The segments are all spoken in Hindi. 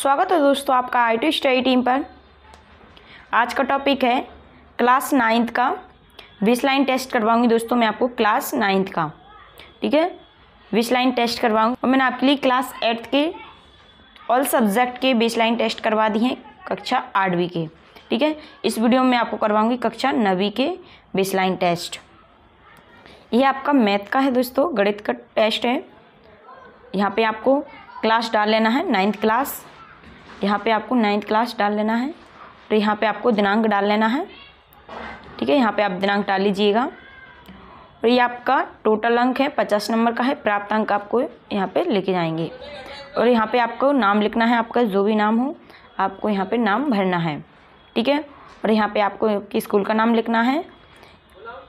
स्वागत है दोस्तों आपका आई टी स्टडी टीम पर आज का टॉपिक है क्लास नाइन्थ का बीस लाइन टेस्ट करवाऊंगी दोस्तों मैं आपको क्लास नाइन्थ का ठीक है बीस लाइन टेस्ट करवाऊंगी और मैंने आपके लिए क्लास एट्थ के ऑल सब्जेक्ट के विश लाइन टेस्ट करवा दी हैं कक्षा आठवीं के ठीक है इस वीडियो में आपको करवाऊंगी कक्षा नवी के बीस लाइन टेस्ट ये आपका मैथ का है दोस्तों गणित का टेस्ट है यहाँ पर आपको क्लास डाल लेना है नाइन्थ क्लास यहाँ पे आपको नाइन्थ क्लास डाल लेना है और यहाँ पे आपको दिनांक डाल लेना है ठीक है यहाँ पे आप दिनांक डाल लीजिएगा और ये आपका टोटल अंक है पचास नंबर का है प्राप्त अंक आपको यहाँ पे लेके जाएंगे और यहाँ पे आपको नाम लिखना है आपका जो भी नाम हो आपको यहाँ पे नाम भरना है ठीक है और यहाँ पे आपको आपके स्कूल का नाम लिखना है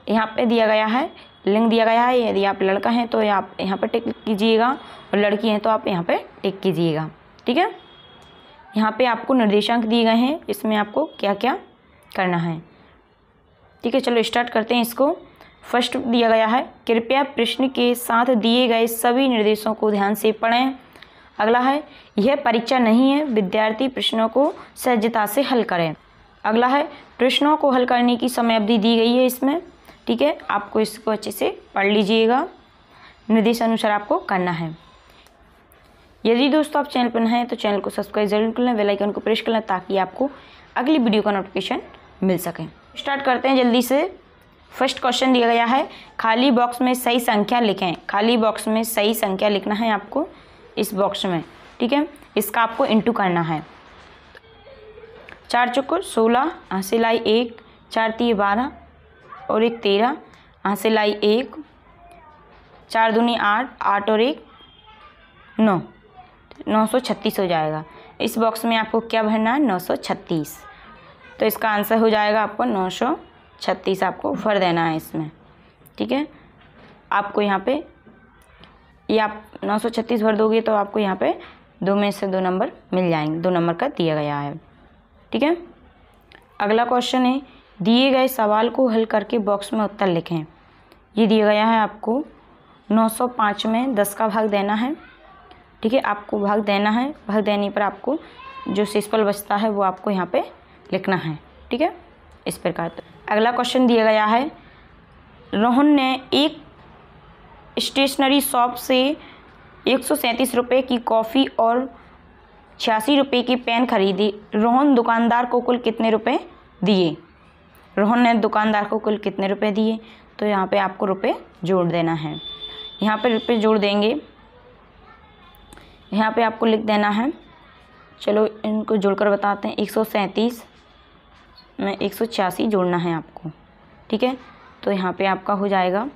यहाँ पे दिया गया है लिंक दिया गया है यदि आप लड़का हैं तो आप यहाँ पर टिक कीजिएगा और लड़की हैं तो आप यहाँ पर टिक कीजिएगा ठीक है यहाँ पे आपको निर्देशांक दिए गए हैं इसमें आपको क्या क्या करना है ठीक है चलो स्टार्ट करते हैं इसको फर्स्ट दिया गया है कृपया प्रश्न के साथ दिए गए सभी निर्देशों को ध्यान से पढ़ें अगला है यह परीक्षा नहीं है विद्यार्थी प्रश्नों को सहजता से हल करें अगला है प्रश्नों को हल करने की समय अवधि दी गई है इसमें ठीक है आपको इसको अच्छे से पढ़ लीजिएगा निर्देश अनुसार आपको करना है यदि दोस्तों आप चैनल पर नए हैं तो चैनल को सब्सक्राइब जरूर कर लें वेलाइकन को प्रेस कर लें ताकि आपको अगली वीडियो का नोटिफिकेशन मिल सके स्टार्ट करते हैं जल्दी से फर्स्ट क्वेश्चन दिया गया है खाली बॉक्स में सही संख्या लिखें खाली बॉक्स में सही संख्या लिखना है आपको इस बॉक्स में ठीक है इसका आपको इंटू करना है चार चौको सोलह आ से एक चार तीय बारह और एक तेरह आ से एक चार दूनी आठ आठ और एक नौ 936 हो जाएगा इस बॉक्स में आपको क्या भरना है 936 तो इसका आंसर हो जाएगा आपको 936 आपको भर देना है इसमें ठीक है आपको यहाँ पे ये आप 936 भर दोगे तो आपको यहाँ पे दो में से दो नंबर मिल जाएंगे दो नंबर का दिया गया है ठीक है अगला क्वेश्चन है दिए गए सवाल को हल करके बॉक्स में उत्तर लिखें ये दिया गया है आपको 905 में 10 का भाग देना है ठीक है आपको भाग देना है भाग देने पर आपको जो सिस्पल बचता है वो आपको यहाँ पे लिखना है ठीक है इस प्रकार तो अगला क्वेश्चन दिया गया है रोहन ने एक स्टेशनरी शॉप से एक सौ सैंतीस रुपये की कॉफ़ी और छियासी रुपये की पेन खरीदी रोहन दुकानदार को कुल कितने रुपए दिए रोहन ने दुकानदार को कुल कितने रुपए दिए तो यहाँ पे आपको रुपए जोड़ देना है यहाँ पे रुपए जोड़ देंगे यहाँ पे आपको लिख देना है चलो इनको जोड़कर बताते हैं एक सौ सैंतीस में एक सौ छियासी जोड़ना है आपको ठीक है तो यहाँ पे आपका हो जाएगा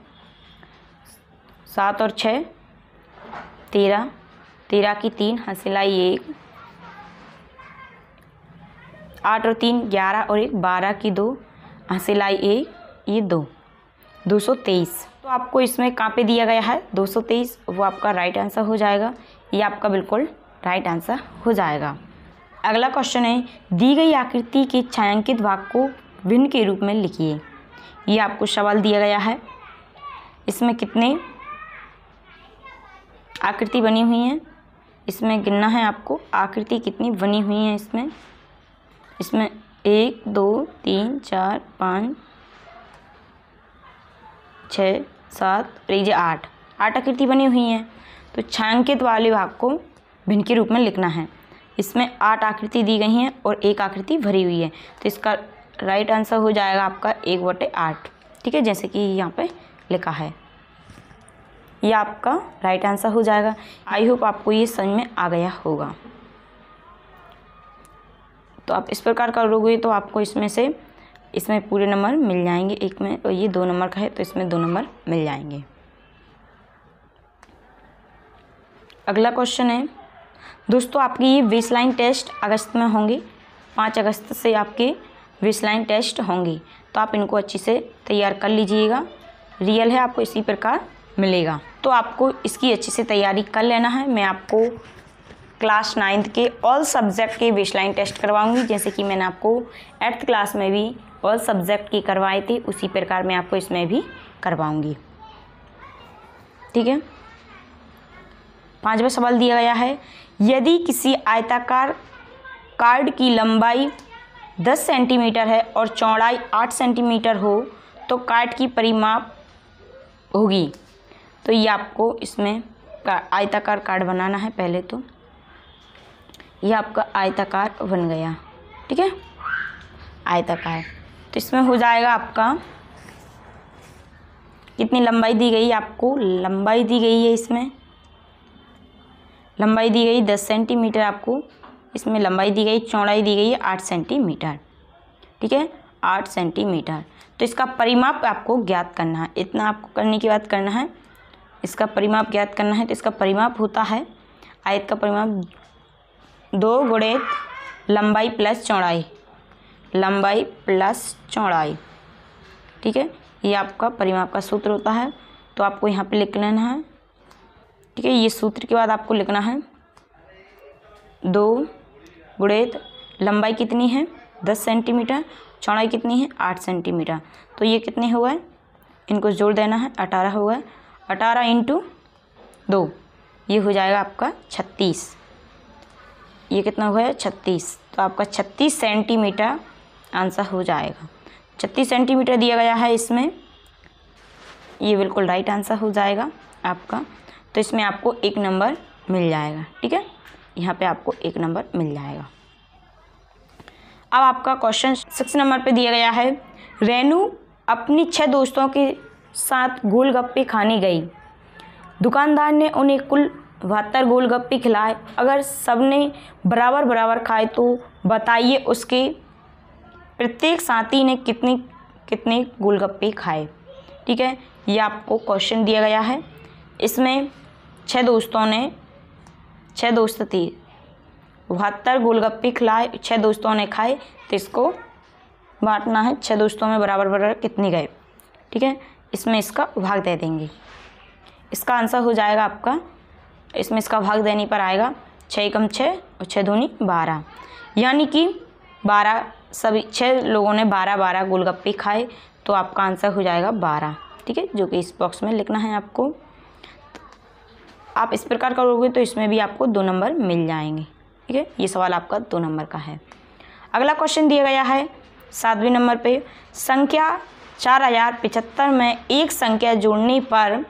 सात और छः तेरह तेरह की तीन हाँ सिलाई एक आठ और तीन ग्यारह और एक बारह की दो हाँ सिलाई एक ये दो दो सौ तेईस तो आपको इसमें कहाँ पे दिया गया है दो सौ तेईस वो आपका राइट आंसर हो जाएगा ये आपका बिल्कुल राइट आंसर हो जाएगा अगला क्वेश्चन है दी गई आकृति के छायांकित भाग को भिन्न के रूप में लिखिए ये आपको सवाल दिया गया है इसमें कितने आकृति बनी हुई हैं इसमें गिनना है आपको आकृति कितनी बनी हुई हैं इसमें इसमें एक दो तीन चार पाँच छः सात और ये आठ आठ आकृति बनी हुई हैं तो छायांकित वाले भाग को भिन्न के रूप में लिखना है इसमें आठ आकृति दी गई हैं और एक आकृति भरी हुई है तो इसका राइट आंसर हो जाएगा आपका एक बटे आठ ठीक है जैसे कि यहाँ पे लिखा है ये आपका राइट आंसर हो जाएगा आई होप आपको ये समझ में आ गया होगा तो आप इस प्रकार करोगे तो आपको इसमें से इसमें पूरे नंबर मिल जाएंगे एक में और ये दो नंबर का है तो इसमें दो नंबर मिल जाएंगे अगला क्वेश्चन है दोस्तों आपकी ये विस लाइन टेस्ट अगस्त में होंगी पाँच अगस्त से आपके बेस लाइन टेस्ट होंगी तो आप इनको अच्छे से तैयार कर लीजिएगा रियल है आपको इसी प्रकार मिलेगा तो आपको इसकी अच्छे से तैयारी कर लेना है मैं आपको क्लास नाइन्थ के ऑल सब्जेक्ट के लाइन टेस्ट करवाऊंगी जैसे कि मैंने आपको एट्थ क्लास में भी ऑल सब्जेक्ट के करवाए थे उसी प्रकार मैं आपको इसमें भी करवाऊंगी ठीक है पाँचवा सवाल दिया गया है यदि किसी आयताकार कार्ड की लंबाई दस सेंटीमीटर है और चौड़ाई आठ सेंटीमीटर हो तो कार्ड की परिमाप होगी तो ये आपको इसमें का, आयताकार कार्ड बनाना है पहले तो ये आपका आयताकार बन गया ठीक है आयताकार तो इसमें हो जाएगा आपका कितनी लंबाई दी गई आपको लंबाई दी गई है इसमें लंबाई दी गई दस सेंटीमीटर आपको इसमें लंबाई दी गई चौड़ाई दी गई है आठ सेंटीमीटर ठीक है आठ सेंटीमीटर तो इसका परिमाप आपको ज्ञात करना है इतना आपको करने की बात करना है इसका परिमाप ज्ञात करना है तो इसका परिमाप होता है आयत का परिमाप दो गुड़े लंबाई प्लस चौड़ाई लंबाई प्लस चौड़ाई ठीक है ये आपका परिमाप का सूत्र होता है तो आपको यहाँ पे लिख लेना है ठीक है ये सूत्र के बाद आपको लिखना है दो गुड़ेत लंबाई कितनी है दस सेंटीमीटर चौड़ाई कितनी है आठ सेंटीमीटर तो ये कितने हो गए इनको जोड़ देना है अठारह हो गए अठारह इंटू दो ये हो जाएगा आपका छत्तीस ये कितना हो गया छत्तीस तो आपका छत्तीस सेंटीमीटर आंसर हो जाएगा छत्तीस सेंटीमीटर दिया गया है इसमें ये बिल्कुल राइट आंसर हो जाएगा आपका तो इसमें आपको एक नंबर मिल जाएगा ठीक है यहाँ पे आपको एक नंबर मिल जाएगा अब आपका क्वेश्चन सिक्स नंबर पे दिया गया है रेनू अपनी छह दोस्तों के साथ गोलगप्पे खाने गई दुकानदार ने उन्हें कुल बहत्तर गोलगप्पे खिलाए अगर सबने बराबर बराबर खाए तो बताइए उसके प्रत्येक साथी ने कितने कितने गोलगप्पे खाए ठीक है ये आपको क्वेश्चन दिया गया है इसमें छः दोस्तों ने छः दोस्त थी बहत्तर गोलगप्पे खिलाए छः दोस्तों ने खाए तो इसको बांटना है छः दोस्तों में बराबर बराबर कितनी गए ठीक है इसमें इसका भाग दे देंगे इसका आंसर हो जाएगा आपका इसमें इसका भाग देने पर आएगा छः कम छः और छः धोनी बारह यानी कि बारह सभी छः लोगों ने बारह बारह गोलगप्पे खाए तो आपका आंसर हो जाएगा बारह ठीक है जो कि इस बॉक्स में लिखना है आपको आप इस प्रकार करोगे तो इसमें भी आपको दो नंबर मिल जाएंगे ठीक है ये सवाल आपका दो नंबर का है अगला क्वेश्चन दिया गया है सातवें नंबर पे संख्या चार हजार पिचहत्तर में एक संख्या जोड़ने पर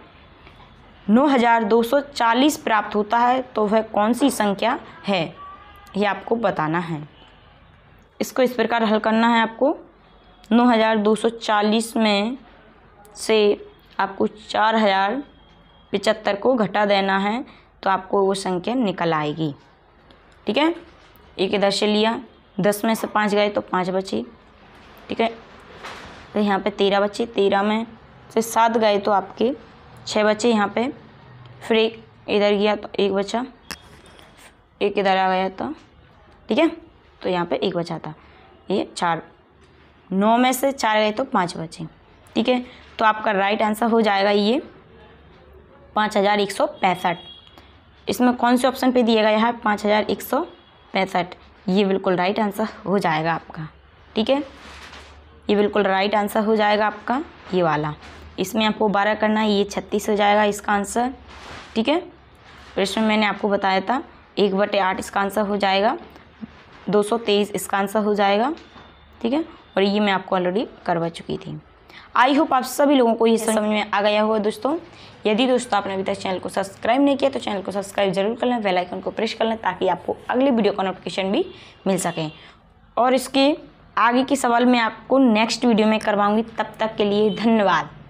नौ हज़ार दो सौ चालीस प्राप्त होता है तो वह कौन सी संख्या है ये आपको बताना है इसको इस प्रकार हल करना है आपको चालीस में से आपको हजार पिचहत्तर को घटा देना है तो आपको वो संख्या निकल आएगी ठीक है एक इधर से लिया दस में से पाँच गए तो पाँच बची ठीक है तो यहाँ पे तेरह बची तेरह में से सात गए तो आपके छः बचे यहाँ पे फिर एक इधर गया तो एक बचा एक इधर आ गया तो ठीक है तो यहाँ पे एक बचा था ये चार नौ में से चार गए तो पाँच बचे ठीक है तो आपका राइट आंसर हो जाएगा ये पाँच हज़ार एक सौ पैंसठ इसमें कौन से ऑप्शन पे दिएगा यहाँ पाँच हज़ार एक सौ पैंसठ ये बिल्कुल राइट आंसर हो जाएगा आपका ठीक है ये बिल्कुल राइट आंसर हो जाएगा आपका ये वाला इसमें आपको बारह करना है ये छत्तीस हो जाएगा इसका आंसर ठीक है प्रश्न मैंने आपको बताया था एक बटे आठ इसका आंसर हो जाएगा दो सौ तेईस इसका आंसर हो जाएगा ठीक है और ये मैं आपको ऑलरेडी करवा चुकी थी आई होप आप सभी लोगों को ये समझ में आ गया होगा दोस्तों यदि दोस्तों आपने अभी तक चैनल को सब्सक्राइब नहीं किया तो चैनल को सब्सक्राइब जरूर कर लें बेलाइकन को प्रेस कर लें ताकि आपको अगली वीडियो का नोटिफिकेशन भी मिल सके और इसके आगे के सवाल मैं आपको नेक्स्ट वीडियो में करवाऊँगी तब तक के लिए धन्यवाद